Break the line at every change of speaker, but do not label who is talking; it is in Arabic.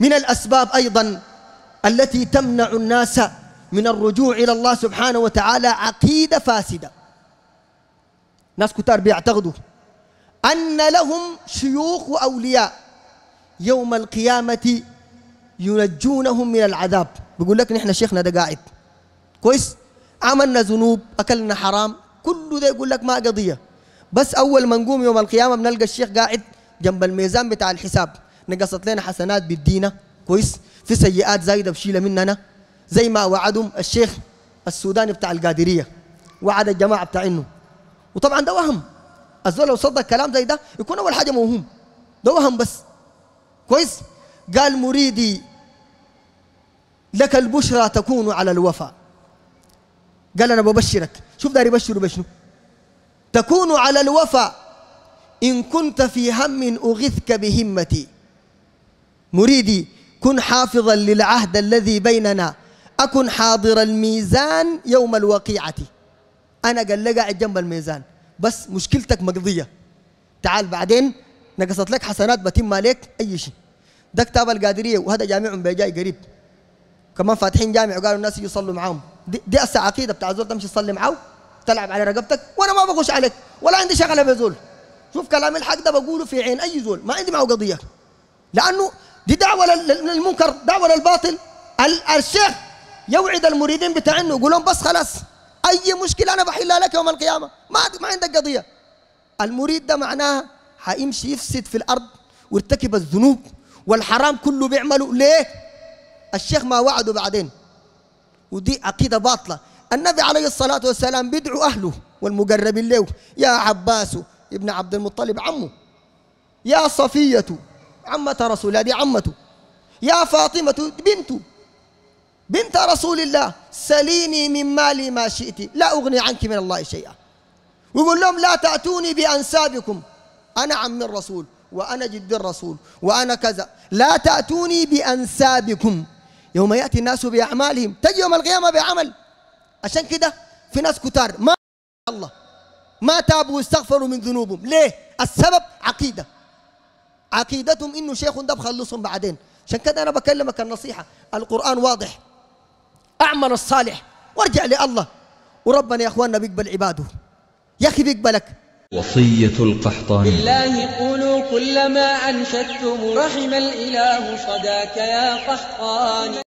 من الأسباب أيضا التي تمنع الناس من الرجوع إلى الله سبحانه وتعالى عقيدة فاسدة ناس كتار بيعتقدوا أن لهم شيوخ وأولياء يوم القيامة ينجونهم من العذاب بيقول لك نحن شيخنا ده قاعد كويس عملنا ذنوب أكلنا حرام كله ده يقول لك ما قضية بس أول ما نقوم يوم القيامة بنلقى الشيخ قاعد جنب الميزان بتاع الحساب نقصت لنا حسنات بالدينة كويس في سيئات زايده بشيلة مننا زي ما وعدهم الشيخ السوداني بتاع القادريه وعد الجماعه بتاع انه وطبعا ده وهم الزول لو صدق كلام زي ده يكون اول حاجه موهوم ده وهم بس كويس قال مريدي لك البشرى تكون على الوفاء قال انا ببشرك شوف داري يبشر بشنو تكون على الوفاء ان كنت في هم اغثك بهمتي مريدي كن حافظا للعهد الذي بيننا أكن حاضر الميزان يوم الوقيعة أنا قال لي قاعد جنب الميزان بس مشكلتك مقضية تعال بعدين نقصت لك حسنات بتم عليك أي شيء ده كتاب القادرية وهذا جامعهم بيجاي قريب كمان فاتحين جامع وقالوا الناس يصلوا معاهم دي, دي أسا عقيدة بتاع زول تمشي تصلي معاه تلعب على رقبتك وأنا ما بخش عليك ولا عندي شغلة بزول شوف كلام الحق ده بقوله في عين أي زول ما عندي معه قضية لأنه دي دعوه للمنكر دعوه للباطل الشيخ يوعد المريدين انه يقول لهم بس خلاص اي مشكله انا بحلها لك يوم القيامه ما ما عندك قضيه المريد ده معناها حيمشي يفسد في الارض ويرتكب الذنوب والحرام كله بيعمله ليه الشيخ ما وعده بعدين ودي عقيده باطله النبي عليه الصلاه والسلام بيدعو اهله والمقربين له يا عباس ابن عبد المطلب عمه يا صفيه عمة رسول الله دي عمته يا فاطمة بنته بنت رسول الله سليني من مالي ما شئت لا أغني عنك من الله شيئا ويقول لهم لا تأتوني بأنسابكم أنا عم الرسول وأنا جد الرسول وأنا كذا لا تأتوني بأنسابكم يوم يأتي الناس بأعمالهم تجي يوم القيامة بعمل عشان كده في ناس كتار ما الله ما تابوا واستغفروا من ذنوبهم ليه السبب عقيده عقيدتهم انه شيخ ده بخلصهم بعدين عشان كده انا بكلمك النصيحه القران واضح اعمل الصالح وارجع لله وربنا يا اخواننا بيقبل عباده يا اخي بيقبلك وصية القحطان بالله قولوا كلما أنشدتم رحم الإله صداك يا قحطان